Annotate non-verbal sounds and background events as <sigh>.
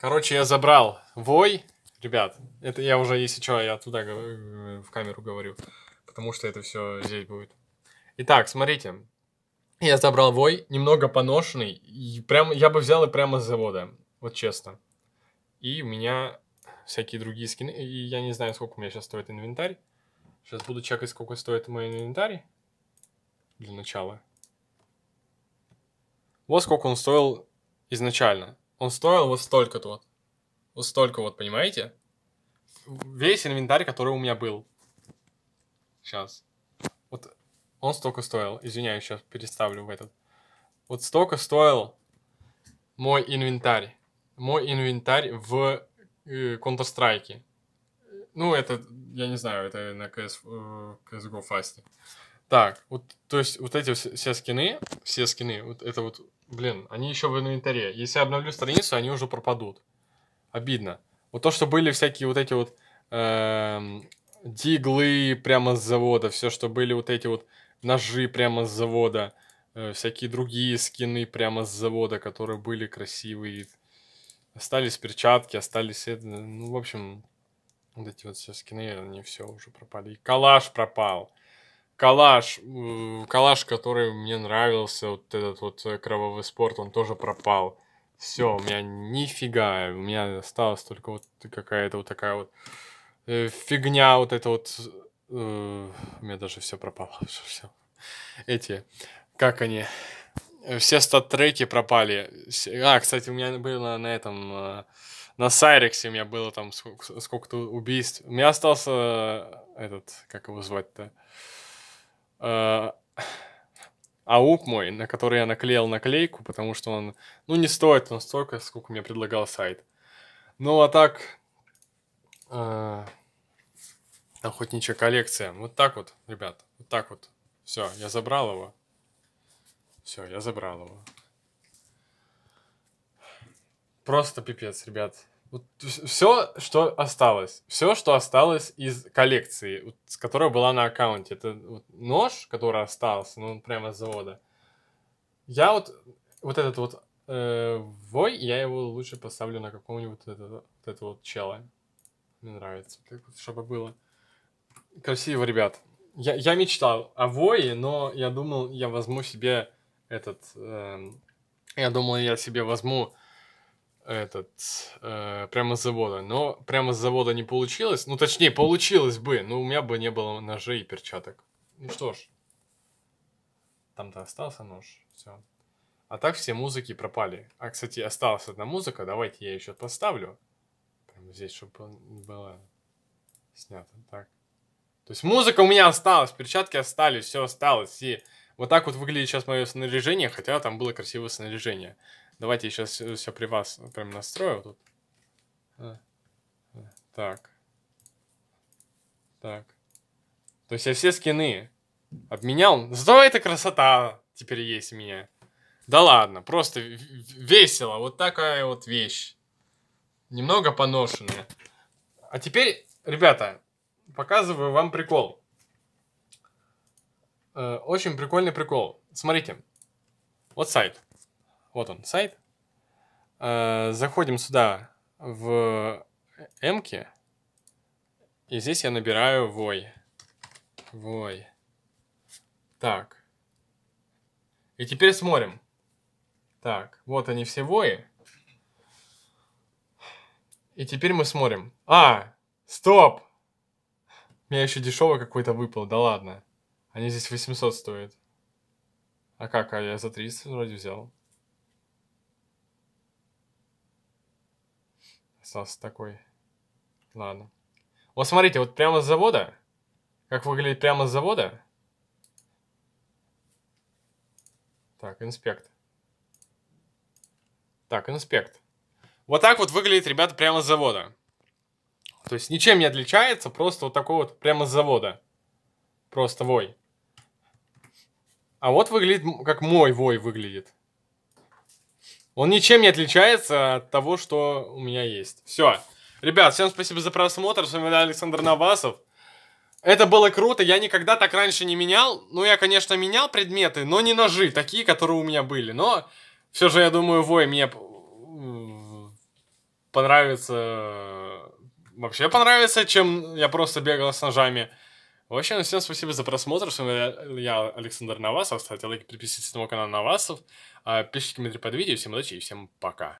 Короче, я забрал вой. Ребят, это я уже, если что, я туда в камеру говорю, потому что это все здесь будет. Итак, смотрите. Я забрал вой, немного поношенный. И прям, я бы взял и прямо с завода, вот честно. И у меня всякие другие скины. И я не знаю, сколько у меня сейчас стоит инвентарь. Сейчас буду чекать, сколько стоит мой инвентарь. Для начала. Вот сколько он стоил изначально. Он стоил вот столько-то вот. Вот столько вот, понимаете? Весь инвентарь, который у меня был. Сейчас. Вот он столько стоил. Извиняюсь, сейчас переставлю в этот. Вот столько стоил мой инвентарь. Мой инвентарь в э, Counter-Strike. Ну, это, я не знаю, это на CS, э, CSGO фасте. Так, вот, то есть, вот эти все скины, все скины, вот это вот Блин, они еще в инвентаре. Если я обновлю страницу, они уже пропадут. Обидно. Вот то, что были всякие вот эти вот э, диглы прямо с завода, все, что были вот эти вот ножи прямо с завода, э, всякие другие скины прямо с завода, которые были красивые. Остались перчатки, остались... Э, ну, в общем, вот эти вот все скины, они все уже пропали. И калаш пропал. Калаш, калаш, который мне нравился, вот этот вот э, кровавый спорт, он тоже пропал. Все, у меня нифига, у меня осталась только вот какая-то вот такая вот э, фигня, вот это вот, э, у меня даже все пропало, <laughs> все. Эти, как они, э, все стат-треки пропали. А, кстати, у меня было на этом, э, на Сайрексе у меня было там сколько-то убийств. У меня остался э, этот, как его звать-то, аук а мой, на который я наклеил наклейку, потому что он, ну, не стоит он столько, сколько мне предлагал сайт. Ну, а так, э, охотничья коллекция. Вот так вот, ребят, вот так вот. Все, я забрал его. Все, я забрал его. Просто пипец, ребят. Вот все, что осталось, все, что осталось из коллекции, вот, с которой была на аккаунте, это вот нож, который остался, ну, прямо с завода. Я вот, вот этот вот э, вой, я его лучше поставлю на какого-нибудь вот этого, вот этого вот чела. Мне нравится, так вот, чтобы было. Красиво, ребят. Я, я мечтал о вое, но я думал, я возьму себе этот... Э, я думал, я себе возьму этот, э, прямо с завода. Но прямо с завода не получилось. Ну, точнее, получилось бы, но у меня бы не было ножей и перчаток. Ну что ж, там-то остался нож, все. А так все музыки пропали. А, кстати, осталась одна музыка, давайте я еще поставлю. Прямо здесь, чтобы было снято. Так. То есть музыка у меня осталась, перчатки остались, все осталось. И вот так вот выглядит сейчас мое снаряжение, хотя там было красивое снаряжение. Давайте я сейчас э, все при вас э, прям настрою тут. А. Э, так. Так. То есть я все скины обменял. Зато эта красота теперь есть у меня. Да ладно, просто весело. Вот такая вот вещь. Немного поношенная. А теперь, ребята, показываю вам прикол. Очень прикольный прикол. Смотрите. Вот сайт. Вот он, сайт. Э, заходим сюда в м и здесь я набираю вой. Вой. Так. И теперь смотрим. Так, вот они все вои. И теперь мы смотрим. А, стоп! У меня еще дешевый какой-то выпал, да ладно. Они здесь 800 стоят. А как, а я за 300 вроде взял. Сас такой. Ладно. Вот смотрите, вот прямо с завода, как выглядит прямо с завода. Так, инспект. Так, инспект. Вот так вот выглядит, ребята, прямо с завода. То есть ничем не отличается, просто вот такой вот прямо с завода. Просто вой. А вот выглядит, как мой вой выглядит. Он ничем не отличается от того, что у меня есть. Все. Ребят, всем спасибо за просмотр. С вами был Александр Навасов. Это было круто, я никогда так раньше не менял. Ну, я, конечно, менял предметы, но не ножи, такие, которые у меня были. Но все же, я думаю, вой мне понравится... Вообще понравится, чем я просто бегал с ножами. Вообще, ну, всем спасибо за просмотр. С вами я, Александр Навасов. Ставьте лайки, подписывайтесь на мой канал Навасов. А, пишите комментарии под видео. Всем удачи и всем пока.